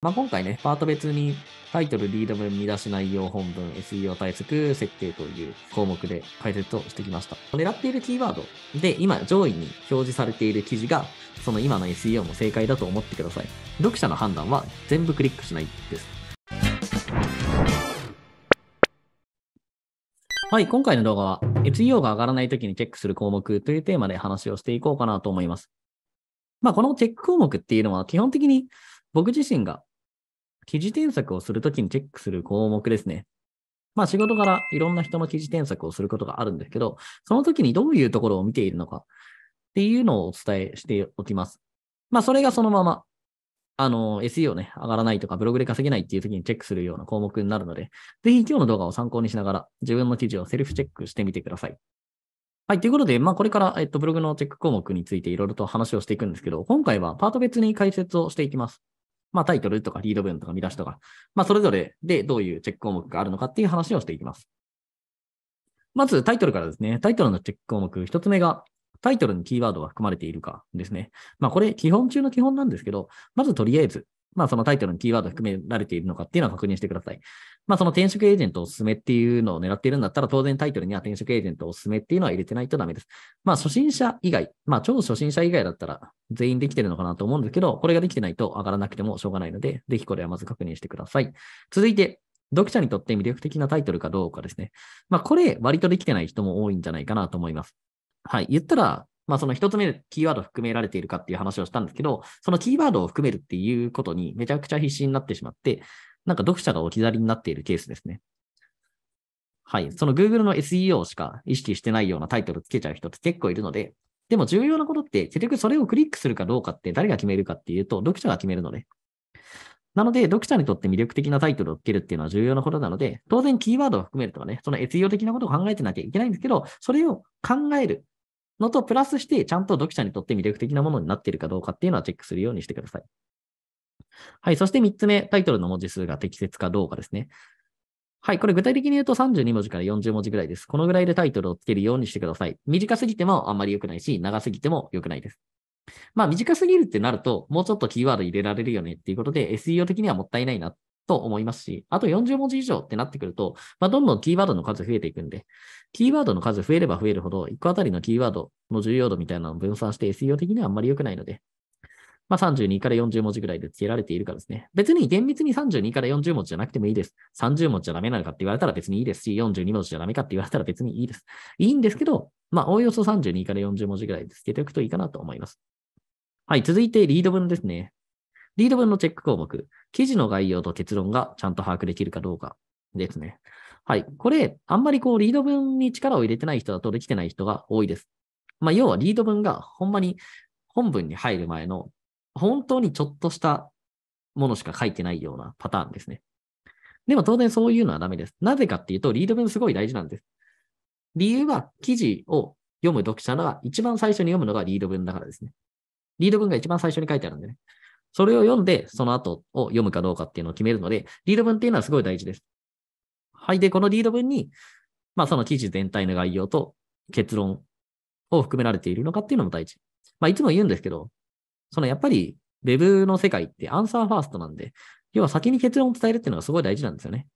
まあ、今回ね、パート別にタイトル、リードブ見出し内容、本文、SEO 対策、設定という項目で解説をしてきました。狙っているキーワードで、今上位に表示されている記事が、その今の SEO も正解だと思ってください。読者の判断は全部クリックしないです。はい、今回の動画は SEO が上がらない時にチェックする項目というテーマで話をしていこうかなと思います。まあ、このチェック項目っていうのは基本的に僕自身が記事添削をするときにチェックする項目ですね。まあ仕事からいろんな人の記事添削をすることがあるんですけど、その時にどういうところを見ているのかっていうのをお伝えしておきます。まあそれがそのまま、あの、SEO ね、上がらないとかブログで稼げないっていう時にチェックするような項目になるので、ぜひ今日の動画を参考にしながら自分の記事をセルフチェックしてみてください。はい。ということで、まあ、これから、えっと、ブログのチェック項目についていろいろと話をしていくんですけど、今回はパート別に解説をしていきます。まあ、タイトルとかリード文とか見出しとか、まあ、それぞれでどういうチェック項目があるのかっていう話をしていきます。まずタイトルからですね。タイトルのチェック項目、一つ目が、タイトルにキーワードが含まれているかですね。まあ、これ、基本中の基本なんですけど、まずとりあえず、まあそのタイトルのキーワード含められているのかっていうのは確認してください。まあその転職エージェントおすすめっていうのを狙っているんだったら、当然タイトルには転職エージェントおすすめっていうのは入れてないとダメです。まあ初心者以外、まあ超初心者以外だったら全員できてるのかなと思うんですけど、これができてないと上がらなくてもしょうがないので、ぜひこれはまず確認してください。続いて、読者にとって魅力的なタイトルかどうかですね。まあこれ割とできてない人も多いんじゃないかなと思います。はい。言ったら、まあ、その一つ目キーワード含められているかっていう話をしたんですけど、そのキーワードを含めるっていうことにめちゃくちゃ必死になってしまって、なんか読者が置き去りになっているケースですね。はい。その Google の SEO しか意識してないようなタイトルつけちゃう人って結構いるので、でも重要なことって、結局それをクリックするかどうかって誰が決めるかっていうと、読者が決めるので。なので、読者にとって魅力的なタイトルをつけるっていうのは重要なことなので、当然キーワードを含めるとかね、その SEO 的なことを考えてなきゃいけないんですけど、それを考えるのと、プラスして、ちゃんと読者にとって魅力的なものになっているかどうかっていうのはチェックするようにしてください。はい。そして3つ目、タイトルの文字数が適切かどうかですね。はい。これ具体的に言うと32文字から40文字ぐらいです。このぐらいでタイトルをつけるようにしてください。短すぎてもあんまり良くないし、長すぎても良くないです。まあ短すぎるってなると、もうちょっとキーワード入れられるよねっていうことで、SEO 的にはもったいないなっと思いますし、あと40文字以上ってなってくると、まあ、どんどんキーワードの数増えていくんで、キーワードの数増えれば増えるほど、1個あたりのキーワードの重要度みたいなのを分散して SEO 的にはあんまり良くないので、まあ、32から40文字ぐらいで付けられているかですね。別に厳密に32から40文字じゃなくてもいいです。30文字じゃダメなのかって言われたら別にいいですし、42文字じゃダメかって言われたら別にいいです。いいんですけど、まあ、おおよそ32から40文字ぐらいで付けておくといいかなと思います。はい、続いてリード文ですね。リード文のチェック項目。記事の概要と結論がちゃんと把握できるかどうかですね。はい。これ、あんまりこう、リード文に力を入れてない人だとできてない人が多いです。まあ、要はリード文がほんまに本文に入る前の、本当にちょっとしたものしか書いてないようなパターンですね。でも当然そういうのはダメです。なぜかっていうと、リード文すごい大事なんです。理由は、記事を読む読者が一番最初に読むのがリード文だからですね。リード文が一番最初に書いてあるんでね。それを読んで、その後を読むかどうかっていうのを決めるので、リード文っていうのはすごい大事です。はい。で、このリード文に、まあ、その記事全体の概要と結論を含められているのかっていうのも大事。まあ、いつも言うんですけど、そのやっぱり Web の世界ってアンサーファーストなんで、要は先に結論を伝えるっていうのがすごい大事なんですよね。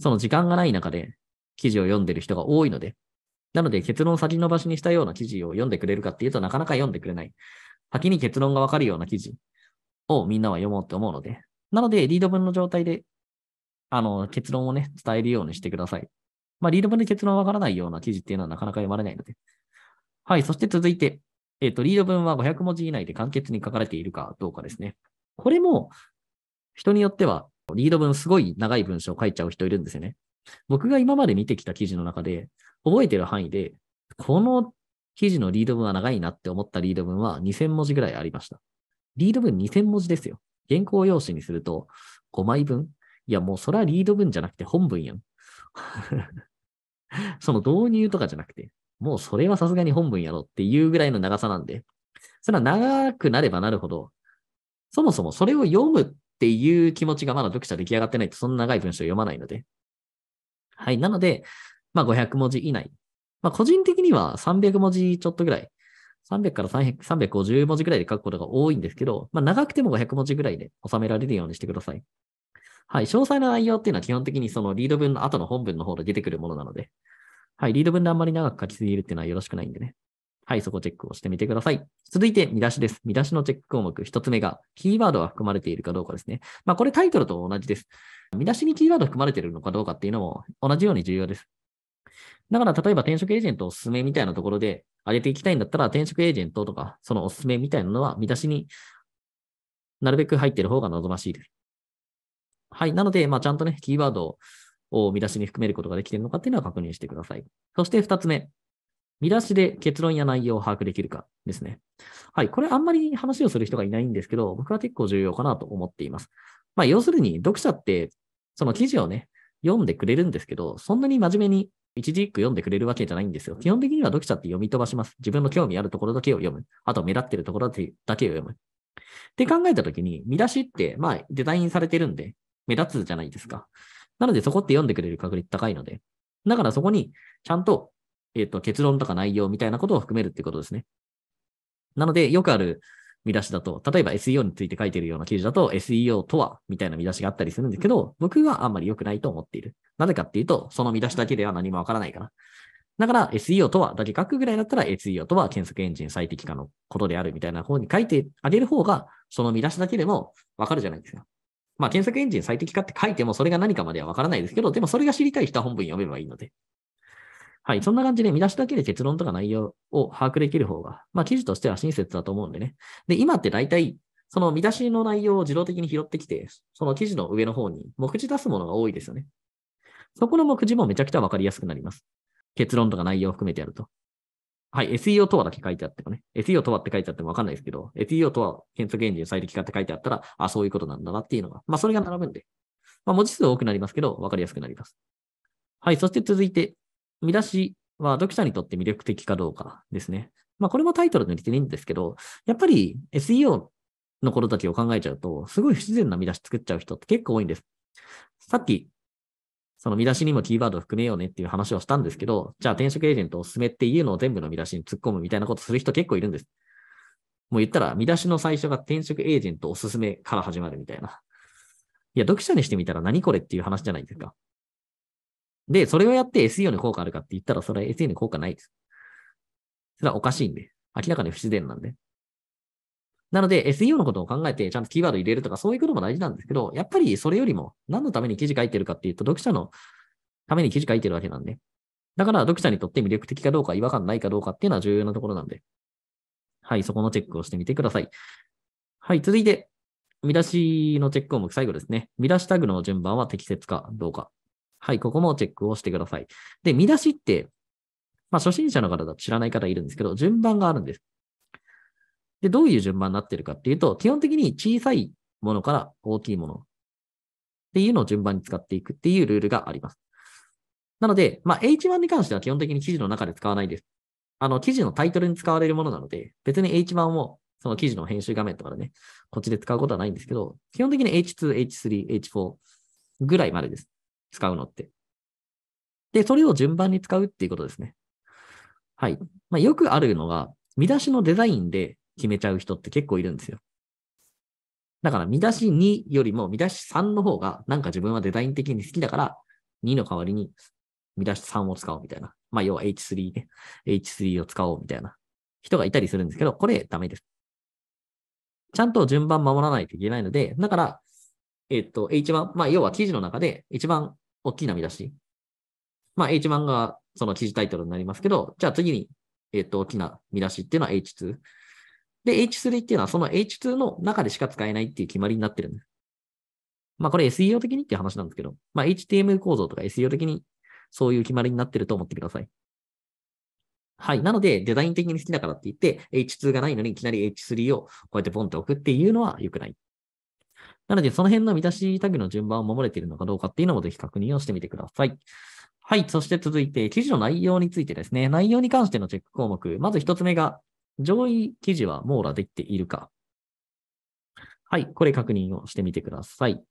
その時間がない中で記事を読んでる人が多いので、なので結論を先延ばしにしたような記事を読んでくれるかっていうとなかなか読んでくれない。先に結論がわかるような記事をみんなは読もうと思うので。なので、リード文の状態で、あの、結論をね、伝えるようにしてください。まあ、リード文で結論わからないような記事っていうのはなかなか読まれないので。はい、そして続いて、えっ、ー、と、リード文は500文字以内で簡潔に書かれているかどうかですね。これも、人によっては、リード文すごい長い文章を書いちゃう人いるんですよね。僕が今まで見てきた記事の中で、覚えてる範囲で、この記事のリード文は長いなって思ったリード文は2000文字ぐらいありました。リード文2000文字ですよ。原稿用紙にすると5枚分いや、もうそれはリード文じゃなくて本文やん。その導入とかじゃなくて、もうそれはさすがに本文やろっていうぐらいの長さなんで、それは長くなればなるほど、そもそもそれを読むっていう気持ちがまだ読者出来上がってないと、そんな長い文章を読まないので。はい。なので、まあ500文字以内。まあ個人的には300文字ちょっとぐらい300から350文字ぐらいで書くことが多いんですけど、まあ、長くても500文字ぐらいで収められるようにしてください。はい。詳細な内容っていうのは基本的にそのリード文の後の本文の方で出てくるものなので、はい。リード文であんまり長く書きすぎるっていうのはよろしくないんでね。はい。そこチェックをしてみてください。続いて、見出しです。見出しのチェック項目。一つ目が、キーワードが含まれているかどうかですね。まあ、これタイトルと同じです。見出しにキーワード含まれているのかどうかっていうのも同じように重要です。だから例えば転職エージェントおすすめみたいなところで上げていきたいんだったら、転職エージェントとか、そのおすすめみたいなのは見出しになるべく入ってる方が望ましいです。はい。なので、まあ、ちゃんとね、キーワードを見出しに含めることができているのかっていうのは確認してください。そして2つ目。見出しで結論や内容を把握できるかですね。はい。これあんまり話をする人がいないんですけど、僕は結構重要かなと思っています。まあ、要するに、読者って、その記事をね、読んでくれるんですけど、そんなに真面目に一字一句読んでくれるわけじゃないんですよ。基本的には読者って読み飛ばします。自分の興味あるところだけを読む。あと目立ってるところだけを読む。って考えたときに、見出しって、まあ、デザインされてるんで、目立つじゃないですか。なので、そこって読んでくれる確率高いので。だからそこに、ちゃんと、えっ、ー、と、結論とか内容みたいなことを含めるってことですね。なので、よくある、見出しだと、例えば SEO について書いてるような記事だと、SEO とはみたいな見出しがあったりするんですけど、僕はあんまり良くないと思っている。なぜかっていうと、その見出しだけでは何もわからないから。だから SEO とはだけ書くぐらいだったら SEO とは検索エンジン最適化のことであるみたいな方に書いてあげる方が、その見出しだけでもわかるじゃないですか。まあ検索エンジン最適化って書いてもそれが何かまではわからないですけど、でもそれが知りたい人は本文読めばいいので。はい。そんな感じで見出しだけで結論とか内容を把握できる方が、まあ記事としては親切だと思うんでね。で、今って大体、その見出しの内容を自動的に拾ってきて、その記事の上の方に目次出すものが多いですよね。そこの目次もめちゃくちゃわかりやすくなります。結論とか内容を含めてやると。はい。SEO とはだけ書いてあってもね。SEO とはって書いてあってもわかんないですけど、SEO とは検索エンジン最適化って書いてあったら、あ、そういうことなんだなっていうのが、まあそれが並ぶんで。まあ文字数多くなりますけど、わかりやすくなります。はい。そして続いて、見出しは読者にとって魅力的かどうかですね。まあ、これもタイトル抜似てるんですけど、やっぱり SEO のことたちを考えちゃうと、すごい不自然な見出し作っちゃう人って結構多いんです。さっき、その見出しにもキーワード含めようねっていう話をしたんですけど、じゃあ転職エージェントを進めっていうのを全部の見出しに突っ込むみたいなことする人結構いるんです。もう言ったら、見出しの最初が転職エージェントおすすめから始まるみたいな。いや、読者にしてみたら何これっていう話じゃないですか。で、それをやって SEO に効果あるかって言ったら、それは SEO に効果ないです。それはおかしいんで、明らかに不自然なんで。なので、SEO のことを考えて、ちゃんとキーワード入れるとか、そういうことも大事なんですけど、やっぱりそれよりも、何のために記事書いてるかっていうと、読者のために記事書いてるわけなんで。だから、読者にとって魅力的かどうか、違和感ないかどうかっていうのは重要なところなんで。はい、そこのチェックをしてみてください。はい、続いて、見出しのチェック項目、最後ですね。見出しタグの順番は適切かどうか。はい、ここもチェックをしてください。で、見出しって、まあ、初心者の方だと知らない方いるんですけど、順番があるんです。で、どういう順番になってるかっていうと、基本的に小さいものから大きいものっていうのを順番に使っていくっていうルールがあります。なので、まあ、H1 に関しては基本的に記事の中で使わないです。あの、記事のタイトルに使われるものなので、別に H1 をその記事の編集画面とかでね、こっちで使うことはないんですけど、基本的に H2、H3、H4 ぐらいまでです。使うのって。で、それを順番に使うっていうことですね。はい。まあ、よくあるのが、見出しのデザインで決めちゃう人って結構いるんですよ。だから見出し2よりも見出し3の方がなんか自分はデザイン的に好きだから2の代わりに見出し3を使おうみたいな。まあ要は H3 ね。H3 を使おうみたいな人がいたりするんですけど、これダメです。ちゃんと順番守らないといけないので、だから、えっと、H1、まあ要は記事の中で一番大きな見出し。まあ、H1 がその記事タイトルになりますけど、じゃあ次に、えっ、と、大きな見出しっていうのは H2。で、H3 っていうのはその H2 の中でしか使えないっていう決まりになってるんです。まあ、これ SEO 的にっていう話なんですけど、まあ、HTML 構造とか SEO 的にそういう決まりになってると思ってください。はい。なので、デザイン的に好きだからって言って、H2 がないのにいきなり H3 をこうやってポンって置くっていうのは良くない。なので、その辺の見出しタグの順番を守れているのかどうかっていうのもぜひ確認をしてみてください。はい。そして続いて、記事の内容についてですね。内容に関してのチェック項目。まず一つ目が、上位記事は網羅できているか。はい。これ確認をしてみてください。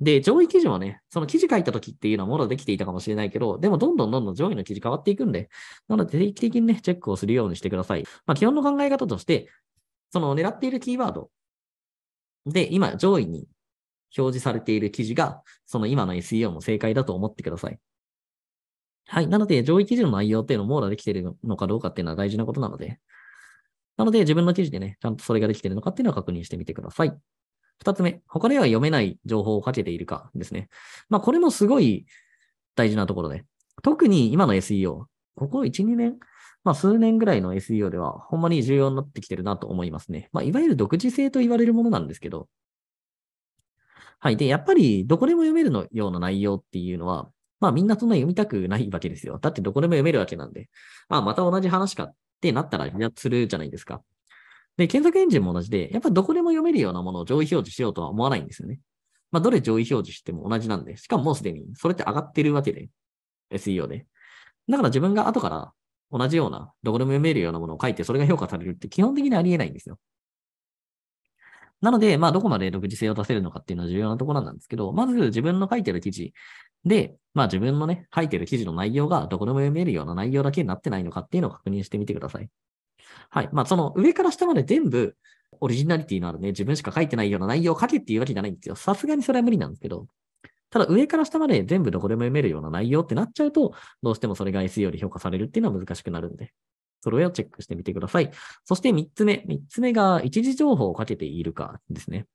で、上位記事はね、その記事書いた時っていうのは網羅できていたかもしれないけど、でもどんどんどんどん上位の記事変わっていくんで、なので定期的にね、チェックをするようにしてください。まあ、基本の考え方として、その狙っているキーワードで、今上位に表示されている記事が、その今の SEO も正解だと思ってください。はい。なので、上位記事の内容っていうのを網羅できているのかどうかっていうのは大事なことなので、なので、自分の記事でね、ちゃんとそれができているのかっていうのを確認してみてください。二つ目、他では読めない情報をかけているかですね。まあ、これもすごい大事なところで、特に今の SEO、ここ1、2年、まあ、数年ぐらいの SEO では、ほんまに重要になってきてるなと思いますね。まあ、いわゆる独自性と言われるものなんですけど、はい。で、やっぱりどこでも読めるのような内容っていうのは、まあみんなそんな読みたくないわけですよ。だってどこでも読めるわけなんで、まあ、また同じ話かってなったらやするじゃないですか。で、検索エンジンも同じで、やっぱどこでも読めるようなものを上位表示しようとは思わないんですよね。まあどれ上位表示しても同じなんで、しかももうすでにそれって上がってるわけで、SEO で。だから自分が後から同じような、どこでも読めるようなものを書いて、それが評価されるって基本的にありえないんですよ。なので、まあ、どこまで独自性を出せるのかっていうのは重要なところなんですけど、まず自分の書いてる記事で、まあ、自分のね、書いてる記事の内容がどこでも読めるような内容だけになってないのかっていうのを確認してみてください。はい。まあ、その上から下まで全部オリジナリティのあるね、自分しか書いてないような内容を書けっていうわけじゃないんですよ。さすがにそれは無理なんですけど、ただ上から下まで全部どこでも読めるような内容ってなっちゃうと、どうしてもそれが SEO で評価されるっていうのは難しくなるんで。それをチェックしてみてください。そして3つ目。3つ目が、一時情報をかけているかですね。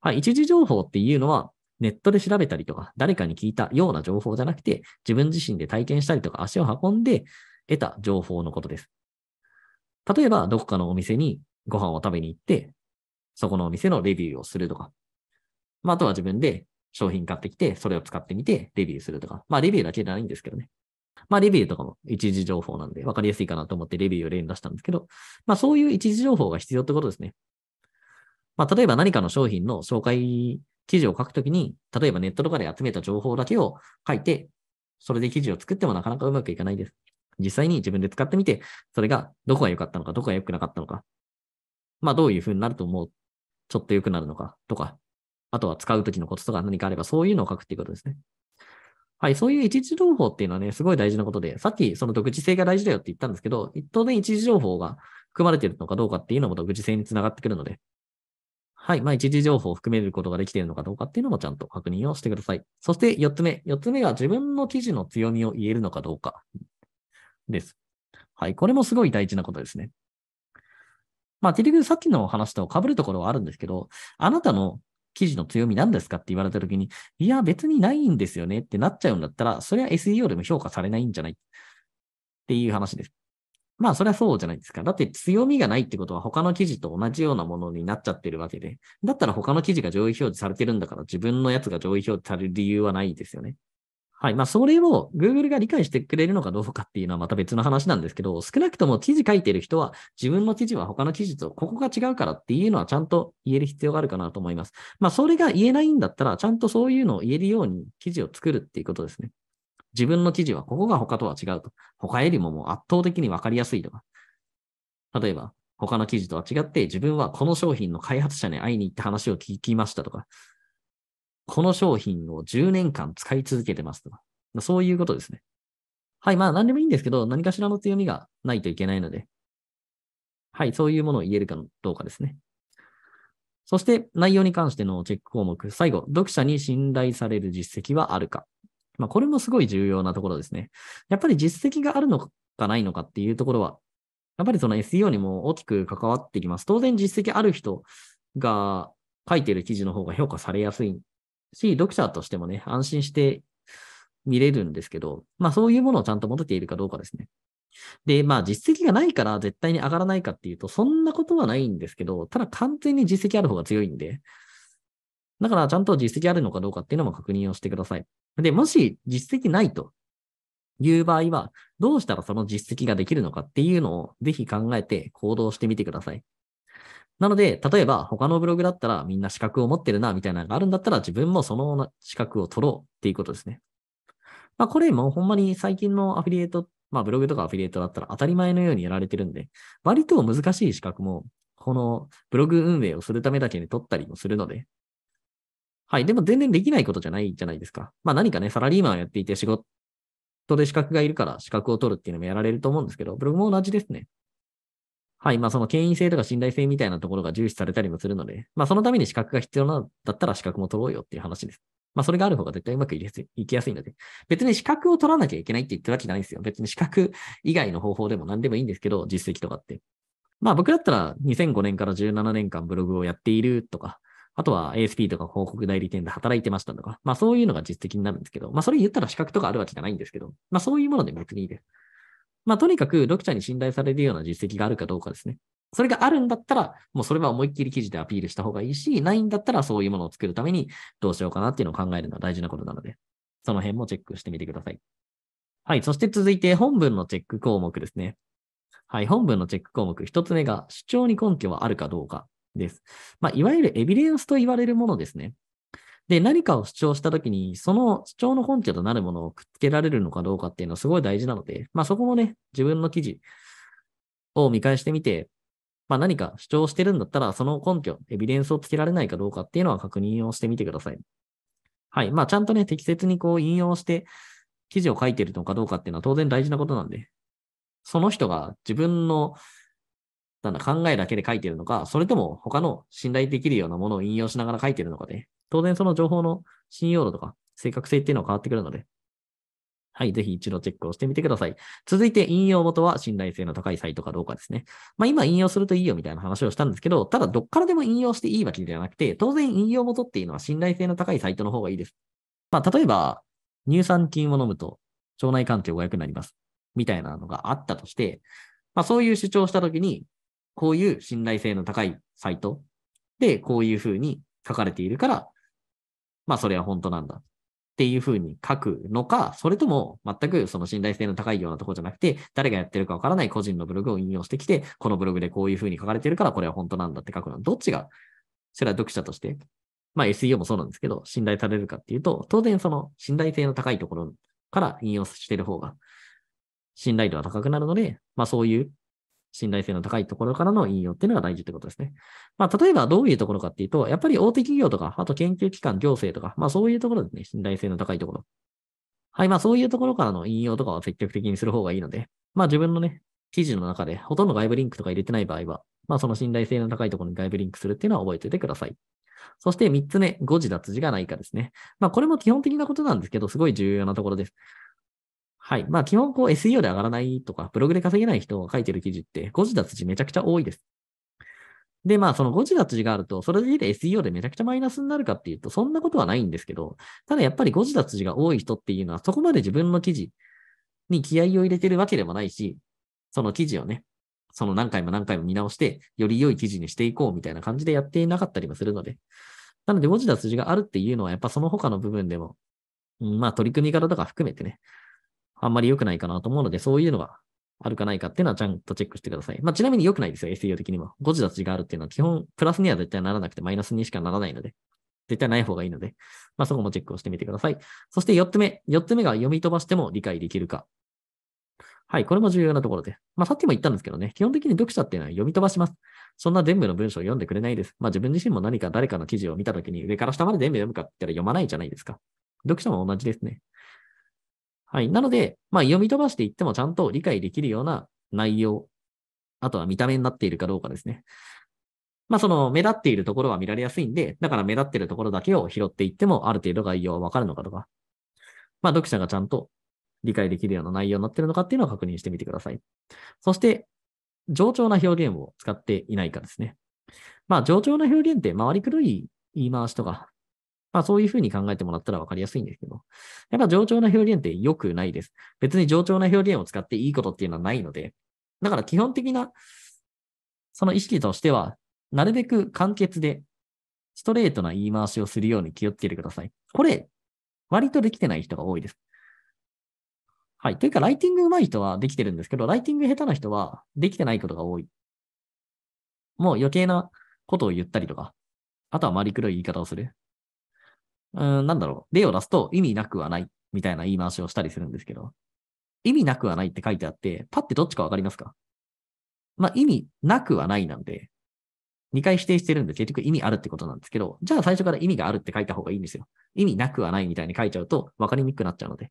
はい、一時情報っていうのは、ネットで調べたりとか、誰かに聞いたような情報じゃなくて、自分自身で体験したりとか、足を運んで得た情報のことです。例えば、どこかのお店にご飯を食べに行って、そこのお店のレビューをするとか、まあ、あとは自分で商品買ってきて、それを使ってみて、レビューするとか、まあ、レビューだけじゃないんですけどね。まあ、レビューとかも一時情報なんで、わかりやすいかなと思ってレビューを例に出したんですけど、まあ、そういう一時情報が必要ってことですね。まあ、例えば何かの商品の紹介記事を書くときに、例えばネットとかで集めた情報だけを書いて、それで記事を作ってもなかなかうまくいかないです。実際に自分で使ってみて、それがどこが良かったのか、どこが良くなかったのか、まあ、どういうふうになると思う、ちょっと良くなるのかとか、あとは使うときのコツとか何かあれば、そういうのを書くっていうことですね。はい、そういう一時情報っていうのはね、すごい大事なことで、さっきその独自性が大事だよって言ったんですけど、当然一時情報が含まれているのかどうかっていうのも独自性につながってくるので、はい、まあ一時情報を含めることができているのかどうかっていうのもちゃんと確認をしてください。そして4つ目、4つ目が自分の記事の強みを言えるのかどうかです。はい、これもすごい大事なことですね。まあ、結局さっきの話と被るところはあるんですけど、あなたの記事の強み何ですかって言われた時に、いや、別にないんですよねってなっちゃうんだったら、それは SEO でも評価されないんじゃないっていう話です。まあ、それはそうじゃないですか。だって強みがないってことは他の記事と同じようなものになっちゃってるわけで。だったら他の記事が上位表示されてるんだから自分のやつが上位表示される理由はないですよね。はい。まあ、それを Google が理解してくれるのかどうかっていうのはまた別の話なんですけど、少なくとも記事書いてる人は、自分の記事は他の記事とここが違うからっていうのはちゃんと言える必要があるかなと思います。まあ、それが言えないんだったら、ちゃんとそういうのを言えるように記事を作るっていうことですね。自分の記事はここが他とは違うと。他よりももう圧倒的にわかりやすいとか。例えば、他の記事とは違って、自分はこの商品の開発者に会いに行って話を聞きましたとか、この商品を10年間使い続けてますとか。そういうことですね。はい。まあ、何でもいいんですけど、何かしらの強みがないといけないので、はい。そういうものを言えるかどうかですね。そして、内容に関してのチェック項目。最後、読者に信頼される実績はあるか。まあ、これもすごい重要なところですね。やっぱり実績があるのかないのかっていうところは、やっぱりその SEO にも大きく関わってきます。当然実績ある人が書いてる記事の方が評価されやすいし、読者としてもね、安心して見れるんですけど、まあそういうものをちゃんと持てているかどうかですね。で、まあ実績がないから絶対に上がらないかっていうと、そんなことはないんですけど、ただ完全に実績ある方が強いんで、だからちゃんと実績あるのかどうかっていうのも確認をしてください。で、もし実績ないという場合は、どうしたらその実績ができるのかっていうのをぜひ考えて行動してみてください。なので、例えば他のブログだったらみんな資格を持ってるな、みたいなのがあるんだったら自分もその資格を取ろうっていうことですね。まあこれもほんまに最近のアフィリエイト、まあブログとかアフィリエイトだったら当たり前のようにやられてるんで、割と難しい資格もこのブログ運営をするためだけに取ったりもするので、はい。でも全然できないことじゃないじゃないですか。まあ何かね、サラリーマンをやっていて仕事で資格がいるから資格を取るっていうのもやられると思うんですけど、ブログも同じですね。はい、まあその権威性とか信頼性みたいなところが重視されたりもするので、まあそのために資格が必要なんだったら資格も取ろうよっていう話です。まあそれがある方が絶対うまくいきやすいので、別に資格を取らなきゃいけないって言ってるわけじゃないんですよ。別に資格以外の方法でも何でもいいんですけど、実績とかって。まあ僕だったら2005年から17年間ブログをやっているとか、あとは ASP とか広告代理店で働いてましたとか、まあそういうのが実績になるんですけど、まあそれ言ったら資格とかあるわけじゃないんですけど、まあそういうもので別にいいです。まあ、とにかく読者に信頼されるような実績があるかどうかですね。それがあるんだったら、もうそれは思いっきり記事でアピールした方がいいし、ないんだったらそういうものを作るためにどうしようかなっていうのを考えるのは大事なことなので、その辺もチェックしてみてください。はい。そして続いて本文のチェック項目ですね。はい。本文のチェック項目。一つ目が主張に根拠はあるかどうかです。まあ、いわゆるエビデンスと言われるものですね。で、何かを主張したときに、その主張の本拠となるものをくっつけられるのかどうかっていうのはすごい大事なので、まあそこもね、自分の記事を見返してみて、まあ何か主張してるんだったら、その根拠、エビデンスをつけられないかどうかっていうのは確認をしてみてください。はい。まあちゃんとね、適切にこう引用して、記事を書いてるのかどうかっていうのは当然大事なことなんで、その人が自分のなんだ考えだけで書いてるのか、それとも他の信頼できるようなものを引用しながら書いてるのかで、当然その情報の信用度とか正確性っていうのは変わってくるので、はい、ぜひ一度チェックをしてみてください。続いて引用元は信頼性の高いサイトかどうかですね。まあ今引用するといいよみたいな話をしたんですけど、ただどっからでも引用していいわけではなくて、当然引用元っていうのは信頼性の高いサイトの方がいいです。まあ例えば、乳酸菌を飲むと腸内環境が良くなります。みたいなのがあったとして、まあそういう主張したときに、こういう信頼性の高いサイトでこういうふうに書かれているから、まあそれは本当なんだっていうふうに書くのか、それとも全くその信頼性の高いようなとこじゃなくて、誰がやってるかわからない個人のブログを引用してきて、このブログでこういうふうに書かれてるからこれは本当なんだって書くのどっちが、それは読者として、まあ SEO もそうなんですけど、信頼されるかっていうと、当然その信頼性の高いところから引用してる方が信頼度は高くなるので、まあそういう信頼性の高いところからの引用っていうのが大事ってことですね。まあ、例えばどういうところかっていうと、やっぱり大手企業とか、あと研究機関、行政とか、まあそういうところですね、信頼性の高いところ。はい、まあそういうところからの引用とかを積極的にする方がいいので、まあ自分のね、記事の中でほとんど外部リンクとか入れてない場合は、まあその信頼性の高いところに外部リンクするっていうのは覚えておいてください。そして3つ目、誤字脱字がないかですね。まあこれも基本的なことなんですけど、すごい重要なところです。はい。まあ、基本こう SEO で上がらないとか、ブログで稼げない人が書いてる記事って、誤字脱字めちゃくちゃ多いです。で、まあ、その誤字脱字があると、それで SEO でめちゃくちゃマイナスになるかっていうと、そんなことはないんですけど、ただやっぱり誤字脱字が多い人っていうのは、そこまで自分の記事に気合を入れてるわけでもないし、その記事をね、その何回も何回も見直して、より良い記事にしていこうみたいな感じでやっていなかったりもするので、なので、誤字脱字があるっていうのは、やっぱその他の部分でも、うん、まあ、取り組み方とか含めてね、あんまり良くないかなと思うので、そういうのがあるかないかっていうのはちゃんとチェックしてください。まあ、ちなみに良くないですよ、SEO 的にも。誤字脱字があるっていうのは基本、プラスには絶対ならなくてマイナスにしかならないので、絶対ない方がいいので、まあ、そこもチェックをしてみてください。そして4つ目。4つ目が読み飛ばしても理解できるか。はい、これも重要なところで。まあ、さっきも言ったんですけどね、基本的に読者っていうのは読み飛ばします。そんな全部の文章を読んでくれないです。まあ、自分自身も何か誰かの記事を見たときに上から下まで全部読むかって言ったら読まないじゃないですか。読者も同じですね。はい。なので、まあ、読み飛ばしていってもちゃんと理解できるような内容、あとは見た目になっているかどうかですね。まあ、その目立っているところは見られやすいんで、だから目立っているところだけを拾っていっても、ある程度概要はわかるのかとか、まあ、読者がちゃんと理解できるような内容になっているのかっていうのを確認してみてください。そして、冗長な表現を使っていないかですね。まあ、冗長な表現って回りくどい言い回しとか、まあそういうふうに考えてもらったらわかりやすいんですけど、やっぱ冗長な表現って良くないです。別に冗長な表現を使っていいことっていうのはないので、だから基本的な、その意識としては、なるべく簡潔で、ストレートな言い回しをするように気をつけてください。これ、割とできてない人が多いです。はい。というか、ライティング上手い人はできてるんですけど、ライティング下手な人はできてないことが多い。もう余計なことを言ったりとか、あとはマリクロい言い方をする。うん、なんだろう、例を出すと意味なくはないみたいな言い回しをしたりするんですけど、意味なくはないって書いてあって、パってどっちかわかりますかまあ、意味なくはないなんで、2回否定してるんで、結局意味あるってことなんですけど、じゃあ最初から意味があるって書いた方がいいんですよ。意味なくはないみたいに書いちゃうと分かりにくくなっちゃうので。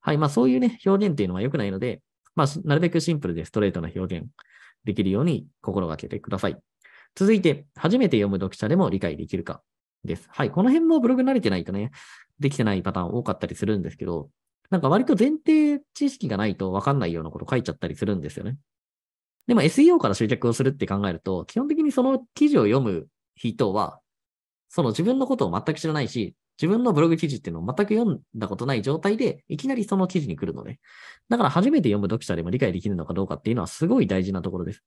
はい、まあそういうね、表現っていうのは良くないので、まあ、なるべくシンプルでストレートな表現できるように心がけてください。続いて、初めて読む読者でも理解できるか。です。はい。この辺もブログ慣れてないとね、できてないパターン多かったりするんですけど、なんか割と前提知識がないと分かんないようなこと書いちゃったりするんですよね。でも SEO から集客をするって考えると、基本的にその記事を読む人は、その自分のことを全く知らないし、自分のブログ記事っていうのを全く読んだことない状態で、いきなりその記事に来るので、だから初めて読む読者でも理解できるのかどうかっていうのはすごい大事なところです。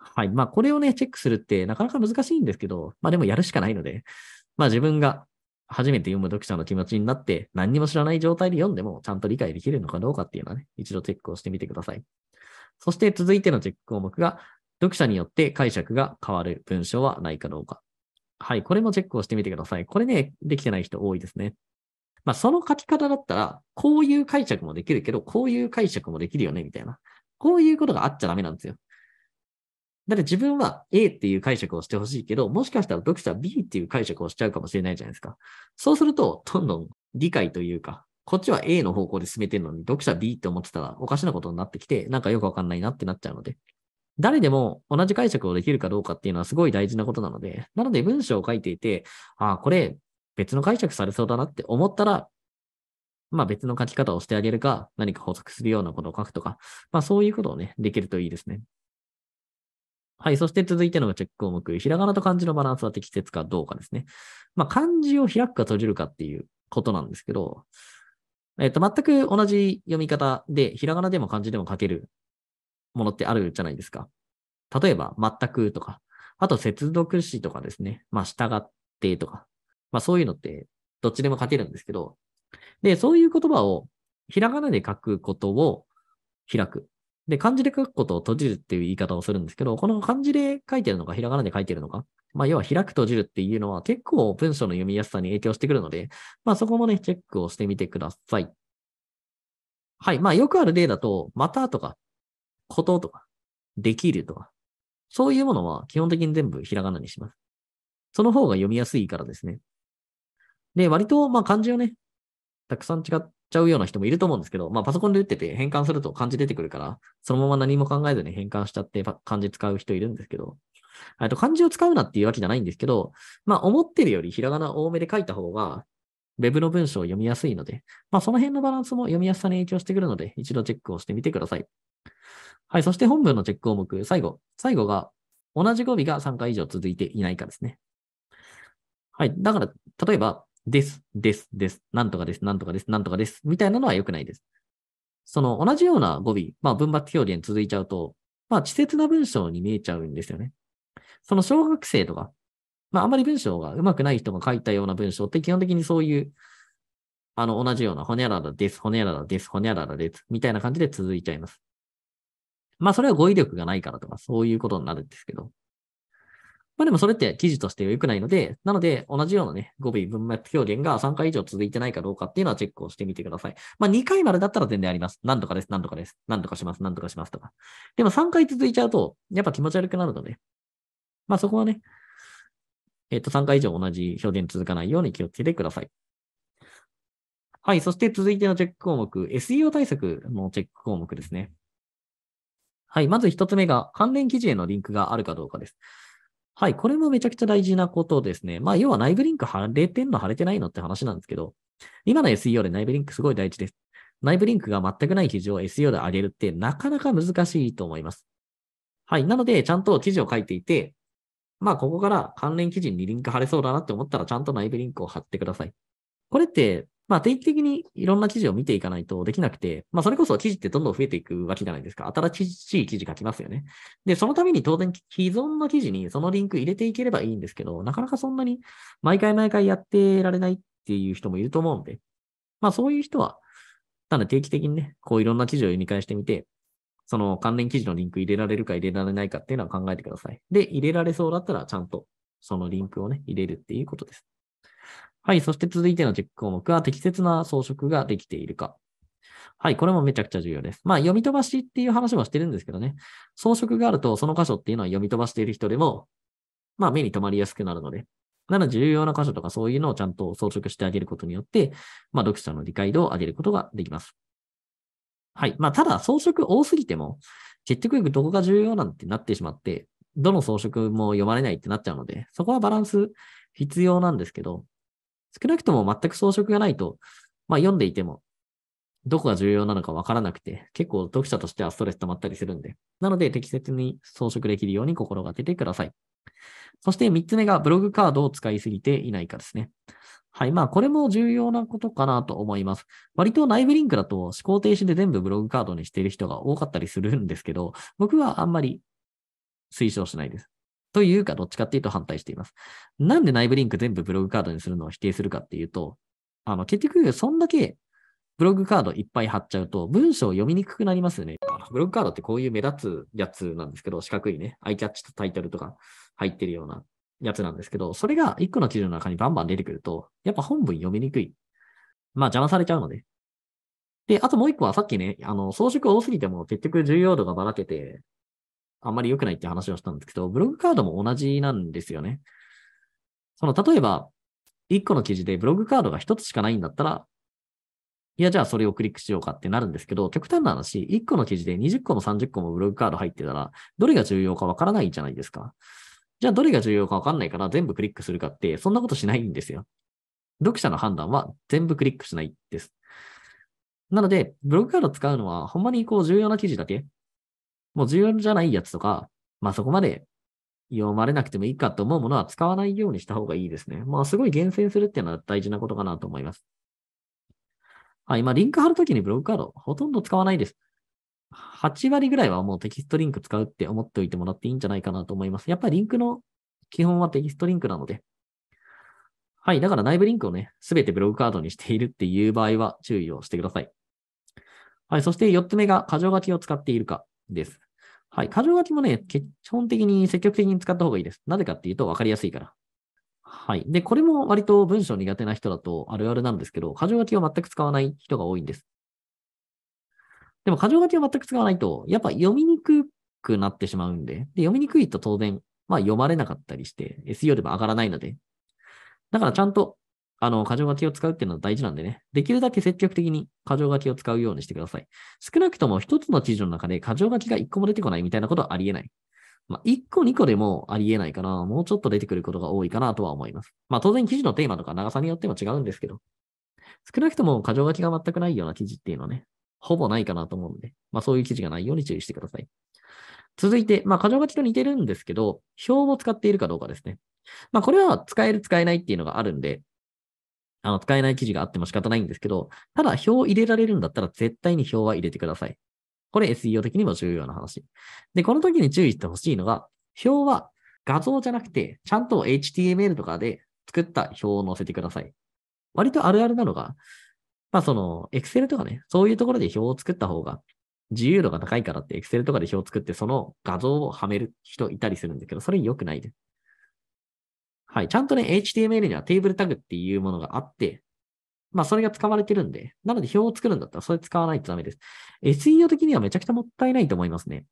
はい。まあ、これをね、チェックするってなかなか難しいんですけど、まあでもやるしかないので、まあ自分が初めて読む読者の気持ちになって、何にも知らない状態で読んでも、ちゃんと理解できるのかどうかっていうのはね、一度チェックをしてみてください。そして続いてのチェック項目が、読者によって解釈が変わる文章はないかどうか。はい、これもチェックをしてみてください。これね、できてない人多いですね。まあ、その書き方だったら、こういう解釈もできるけど、こういう解釈もできるよね、みたいな。こういうことがあっちゃダメなんですよ。だって自分は A っていう解釈をしてほしいけど、もしかしたら読者は B っていう解釈をしちゃうかもしれないじゃないですか。そうすると、どんどん理解というか、こっちは A の方向で進めてるのに、読者 B って思ってたらおかしなことになってきて、なんかよくわかんないなってなっちゃうので、誰でも同じ解釈をできるかどうかっていうのはすごい大事なことなので、なので文章を書いていて、ああ、これ別の解釈されそうだなって思ったら、まあ別の書き方をしてあげるか、何か補足するようなことを書くとか、まあそういうことをね、できるといいですね。はい。そして続いてのチェック項目。ひらがなと漢字のバランスは適切かどうかですね。まあ、漢字を開くか閉じるかっていうことなんですけど、えっと、全く同じ読み方で、ひらがなでも漢字でも書けるものってあるじゃないですか。例えば、全くとか、あと接続詞とかですね。まあ、従ってとか。まあ、そういうのって、どっちでも書けるんですけど、で、そういう言葉をひらがなで書くことを開く。で、漢字で書くことを閉じるっていう言い方をするんですけど、この漢字で書いてるのか、ひらがなで書いてるのか、まあ、要は開く閉じるっていうのは結構文章の読みやすさに影響してくるので、まあ、そこもね、チェックをしてみてください。はい。まあ、よくある例だと、またとか、こととか、できるとか、そういうものは基本的に全部ひらがなにします。その方が読みやすいからですね。で、割と、まあ、漢字をね、たくさん違っちゃうような人もいると思うんですけど、まあ、パソコンで打ってて変換すると漢字出てくるから、そのまま何も考えずに変換しちゃって漢字使う人いるんですけど、えっと、漢字を使うなっていうわけじゃないんですけど、まあ、思ってるよりひらがな多めで書いた方が、ウェブの文章を読みやすいので、まあ、その辺のバランスも読みやすさに影響してくるので、一度チェックをしてみてください。はい、そして本文のチェック項目、最後。最後が、同じ語尾が3回以上続いていないかですね。はい、だから、例えば、です、です、です、なんとかです、なんとかです、なんとかです、みたいなのは良くないです。その同じような語尾、まあ文末表現続いちゃうと、まあ稚拙な文章に見えちゃうんですよね。その小学生とか、まああまり文章が上手くない人が書いたような文章って基本的にそういう、あの同じようなほにゃららです、ほにゃららです、ほにゃららです、みたいな感じで続いちゃいます。まあそれは語彙力がないからとかそういうことになるんですけど。まあでもそれって記事として良くないので、なので同じようなね、語尾、文脈表現が3回以上続いてないかどうかっていうのはチェックをしてみてください。まあ2回までだったら全然あります。何とかです、何とかです、何とかします、何とかしますとか。でも3回続いちゃうと、やっぱ気持ち悪くなるので、まあそこはね、えっ、ー、と3回以上同じ表現続かないように気をつけてください。はい。そして続いてのチェック項目、SEO 対策のチェック項目ですね。はい。まず一つ目が、関連記事へのリンクがあるかどうかです。はい、これもめちゃくちゃ大事なことですね。まあ、要は内部リンク0点の貼れてないのって話なんですけど、今の SEO で内部リンクすごい大事です。内部リンクが全くない記事を SEO で上げるってなかなか難しいと思います。はい。なので、ちゃんと記事を書いていて、まあ、ここから関連記事にリンク貼れそうだなって思ったら、ちゃんと内部リンクを貼ってください。これって、まあ、定期的にいろんな記事を見ていかないとできなくて、まあ、それこそ記事ってどんどん増えていくわけじゃないですか。新しい記事書きますよね。で、そのために当然既存の記事にそのリンク入れていければいいんですけど、なかなかそんなに毎回毎回やってられないっていう人もいると思うんで、まあ、そういう人は、ただ定期的にね、こういろんな記事を読み返してみて、その関連記事のリンク入れられるか入れられないかっていうのは考えてください。で、入れられそうだったらちゃんとそのリンクをね、入れるっていうことです。はい。そして続いてのチェック項目は、適切な装飾ができているか。はい。これもめちゃくちゃ重要です。まあ、読み飛ばしっていう話もしてるんですけどね。装飾があると、その箇所っていうのは読み飛ばしている人でも、まあ、目に留まりやすくなるので。なので、重要な箇所とかそういうのをちゃんと装飾してあげることによって、まあ、読者の理解度を上げることができます。はい。まあ、ただ、装飾多すぎても、結局どこが重要なんてなってしまって、どの装飾も読まれないってなっちゃうので、そこはバランス必要なんですけど、少なくとも全く装飾がないと、まあ読んでいても、どこが重要なのかわからなくて、結構読者としてはストレス溜まったりするんで。なので適切に装飾できるように心がけてください。そして3つ目がブログカードを使いすぎていないかですね。はい。まあ、これも重要なことかなと思います。割と内部リンクだと思考停止で全部ブログカードにしている人が多かったりするんですけど、僕はあんまり推奨しないです。というか、どっちかっていうと反対しています。なんで内部リンク全部ブログカードにするのを否定するかっていうと、あの、結局、そんだけブログカードいっぱい貼っちゃうと、文章を読みにくくなりますよね。ブログカードってこういう目立つやつなんですけど、四角いね、アイキャッチとタイトルとか入ってるようなやつなんですけど、それが一個の記事の中にバンバン出てくると、やっぱ本文読みにくい。まあ邪魔されちゃうので。で、あともう一個はさっきね、あの、装飾多すぎても結局重要度がばらけて、あんまり良くないって話をしたんですけど、ブログカードも同じなんですよね。その、例えば、1個の記事でブログカードが1つしかないんだったら、いや、じゃあそれをクリックしようかってなるんですけど、極端な話、1個の記事で20個も30個もブログカード入ってたら、どれが重要かわからないじゃないですか。じゃあどれが重要かわかんないから全部クリックするかって、そんなことしないんですよ。読者の判断は全部クリックしないです。なので、ブログカード使うのは、ほんまにこう重要な記事だけもう重要じゃないやつとか、まあそこまで読まれなくてもいいかと思うものは使わないようにした方がいいですね。まあすごい厳選するっていうのは大事なことかなと思います。はい、まあリンク貼るときにブログカードほとんど使わないです。8割ぐらいはもうテキストリンク使うって思っておいてもらっていいんじゃないかなと思います。やっぱりリンクの基本はテキストリンクなので。はい。だから内部リンクをね、すべてブログカードにしているっていう場合は注意をしてください。はい。そして4つ目が、箇条書きを使っているか。です。はい。箇条書きもね、基本的に積極的に使った方がいいです。なぜかっていうと分かりやすいから。はい。で、これも割と文章苦手な人だとあるあるなんですけど、箇条書きを全く使わない人が多いんです。でも、箇条書きを全く使わないと、やっぱ読みにくくなってしまうんで、で読みにくいと当然、まあ読まれなかったりして、SEO でも上がらないので、だからちゃんとあの、過剰書きを使うっていうのは大事なんでね、できるだけ積極的に過剰書きを使うようにしてください。少なくとも一つの記事の中で過剰書きが一個も出てこないみたいなことはありえない。まあ、個二個でもありえないかな。もうちょっと出てくることが多いかなとは思います。まあ、当然記事のテーマとか長さによっても違うんですけど、少なくとも過剰書きが全くないような記事っていうのはね、ほぼないかなと思うんで、まあ、そういう記事がないように注意してください。続いて、まあ、過剰書きと似てるんですけど、表を使っているかどうかですね。まあ、これは使える、使えないっていうのがあるんで、あの、使えない記事があっても仕方ないんですけど、ただ表を入れられるんだったら絶対に表は入れてください。これ SEO 的にも重要な話。で、この時に注意してほしいのが、表は画像じゃなくて、ちゃんと HTML とかで作った表を載せてください。割とあるあるなのが、まあその、Excel とかね、そういうところで表を作った方が自由度が高いからって Excel とかで表を作ってその画像をはめる人いたりするんですけど、それ良くないです。はい。ちゃんとね、HTML にはテーブルタグっていうものがあって、まあ、それが使われてるんで、なので表を作るんだったらそれ使わないとダメです。SEO 的にはめちゃくちゃもったいないと思いますね。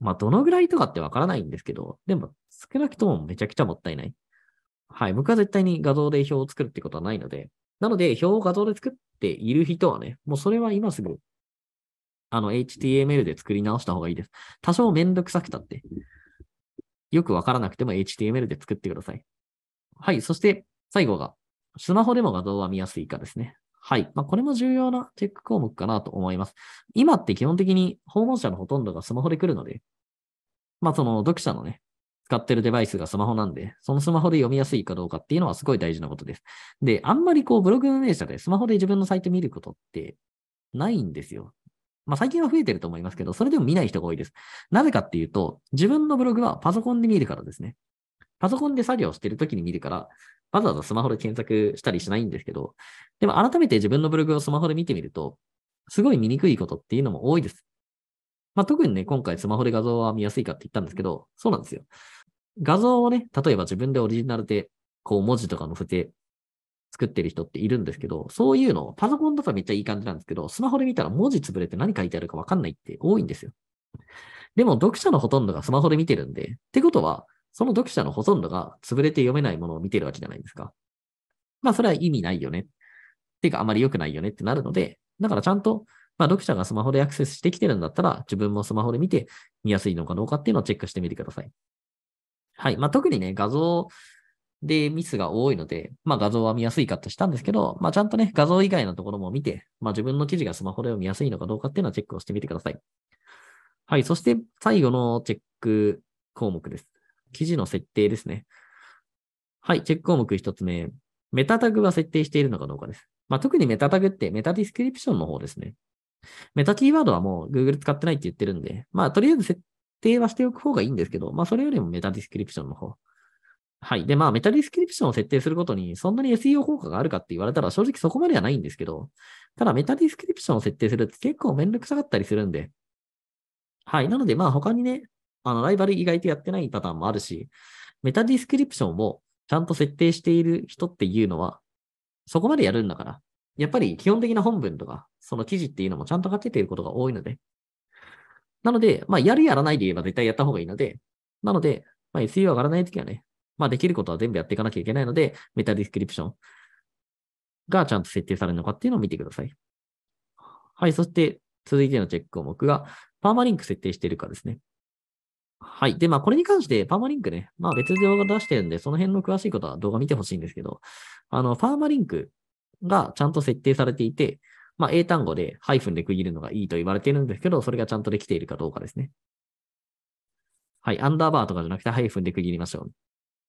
まあ、どのぐらいとかってわからないんですけど、でも、少なくともめちゃくちゃもったいない。はい。僕は絶対に画像で表を作るってことはないので、なので、表を画像で作っている人はね、もうそれは今すぐ、あの、HTML で作り直した方がいいです。多少めんどくさくたって、よくわからなくても HTML で作ってください。はい。そして、最後が、スマホでも画像は見やすいかですね。はい。まあ、これも重要なチェック項目かなと思います。今って基本的に訪問者のほとんどがスマホで来るので、まあ、その読者のね、使ってるデバイスがスマホなんで、そのスマホで読みやすいかどうかっていうのはすごい大事なことです。で、あんまりこうブログ運営者でスマホで自分のサイト見ることってないんですよ。まあ最近は増えてると思いますけど、それでも見ない人が多いです。なぜかっていうと、自分のブログはパソコンで見るからですね。パソコンで作業してるときに見るから、わざわざスマホで検索したりしないんですけど、でも改めて自分のブログをスマホで見てみると、すごい見にくいことっていうのも多いです。まあ、特にね、今回スマホで画像は見やすいかって言ったんですけど、そうなんですよ。画像をね、例えば自分でオリジナルで、こう文字とか載せて作ってる人っているんですけど、そういうのをパソコンだとめっちゃいい感じなんですけど、スマホで見たら文字潰れて何書いてあるかわかんないって多いんですよ。でも読者のほとんどがスマホで見てるんで、ってことは、その読者のほとんどが潰れて読めないものを見てるわけじゃないですか。まあ、それは意味ないよね。っていうか、あまり良くないよねってなるので、だからちゃんと、まあ、読者がスマホでアクセスしてきてるんだったら、自分もスマホで見て見やすいのかどうかっていうのをチェックしてみてください。はい。まあ、特にね、画像でミスが多いので、まあ、画像は見やすいかとしたんですけど、まあ、ちゃんとね、画像以外のところも見て、まあ、自分の記事がスマホで見やすいのかどうかっていうのはチェックをしてみてください。はい。そして、最後のチェック項目です。記事の設定ですね。はい、チェック項目1つ目。メタタグは設定しているのかどうかです。まあ、特にメタタグってメタディスクリプションの方ですね。メタキーワードはもう Google 使ってないって言ってるんで、まあ、とりあえず設定はしておく方がいいんですけど、まあ、それよりもメタディスクリプションの方。はい。で、まあ、メタディスクリプションを設定することに、そんなに SEO 効果があるかって言われたら、正直そこまではないんですけど、ただ、メタディスクリプションを設定するって結構めんどくさかったりするんで、はい。なので、まあ、他にね、あの、ライバル意外とやってないパターンもあるし、メタディスクリプションをちゃんと設定している人っていうのは、そこまでやるんだから、やっぱり基本的な本文とか、その記事っていうのもちゃんと書けていることが多いので。なので、まあ、やるやらないで言えば絶対やった方がいいので、なので、まあ、SEO 上がらないときはね、まあ、できることは全部やっていかなきゃいけないので、メタディスクリプションがちゃんと設定されるのかっていうのを見てください。はい、そして続いてのチェック項目が、パーマリンク設定しているかですね。はい。で、まあ、これに関して、パーマリンクね、まあ、別で動画出してるんで、その辺の詳しいことは動画見てほしいんですけど、あの、パーマリンクがちゃんと設定されていて、まあ、英単語でハイフンで区切るのがいいと言われてるんですけど、それがちゃんとできているかどうかですね。はい。アンダーバーとかじゃなくて、ハイフンで区切りましょう。っ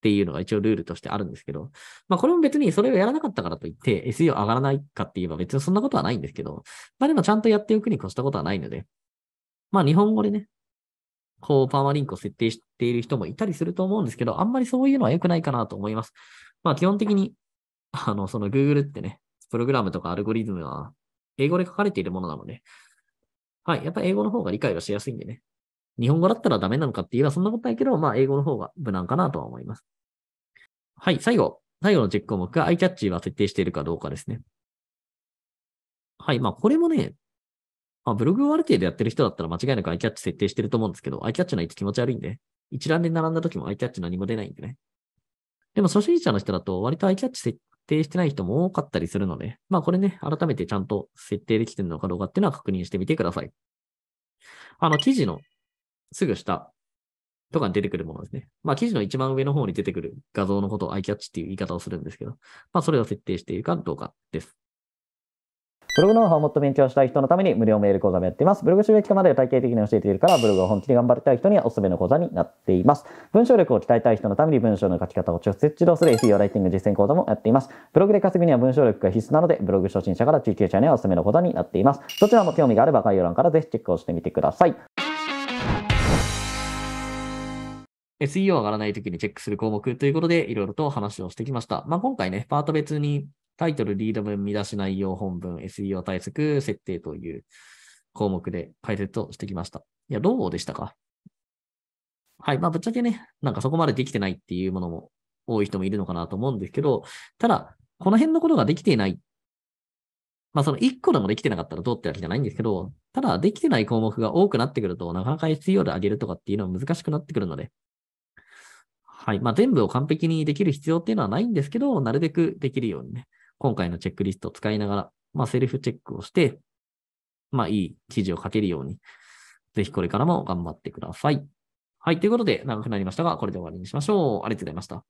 ていうのが一応ルールとしてあるんですけど、まあこれも別にそれをやらなかったからといって SEO 上がらないかって言えば別にそんなことはないんですけど、まあでもちゃんとやっておくに越したことはないので、まあ日本語でね、こう、パーマリンクを設定している人もいたりすると思うんですけど、あんまりそういうのは良くないかなと思います。まあ、基本的に、あの、その Google ってね、プログラムとかアルゴリズムは、英語で書かれているものなので、はい、やっぱ英語の方が理解はしやすいんでね。日本語だったらダメなのかって言えばそんなことないけど、まあ、英語の方が無難かなとは思います。はい、最後。最後のチェック項目がアイキャッチは設定しているかどうかですね。はい、まあ、これもね、まあ、ブログをある程度やってる人だったら間違いなくアイキャッチ設定してると思うんですけど、アイキャッチないと気持ち悪いんで、一覧で並んだ時もアイキャッチ何も出ないんでね。でも初心者の人だと割とアイキャッチ設定してない人も多かったりするので、まあこれね、改めてちゃんと設定できてるのかどうかっていうのは確認してみてください。あの記事のすぐ下とかに出てくるものですね。まあ記事の一番上の方に出てくる画像のことをアイキャッチっていう言い方をするんですけど、まあそれを設定しているかどうかです。ブログの方をもっと勉強したい人のために無料メール講座もやっています。ブログ収益化まで体系的に教えているから、ブログを本気で頑張りたい人にはおすすめの講座になっています。文章力を鍛えたい人のために文章の書き方を直接指導する SEO ライティング実践講座もやっています。ブログで稼ぐには文章力が必須なので、ブログ初心者から中級者にはおすすめの講座になっています。どちらも興味があれば概要欄からぜひチェックをしてみてください。SEO 上がらない時にチェックする項目ということで、いろいろと話をしてきました。まあ、今回ね、パート別にタイトル、リード文、見出し内容、本文、SEO 対策、設定という項目で解説をしてきました。いや、どうでしたかはい。まあ、ぶっちゃけね、なんかそこまでできてないっていうものも多い人もいるのかなと思うんですけど、ただ、この辺のことができていない。まあ、その1個でもできてなかったらどうってわけじゃないんですけど、ただ、できてない項目が多くなってくると、なかなか SEO で上げるとかっていうのは難しくなってくるので、はい。まあ、全部を完璧にできる必要っていうのはないんですけど、なるべくできるようにね、今回のチェックリストを使いながら、まあ、セルフチェックをして、まあ、いい記事を書けるように、ぜひこれからも頑張ってください。はい。ということで、長くなりましたが、これで終わりにしましょう。ありがとうございました。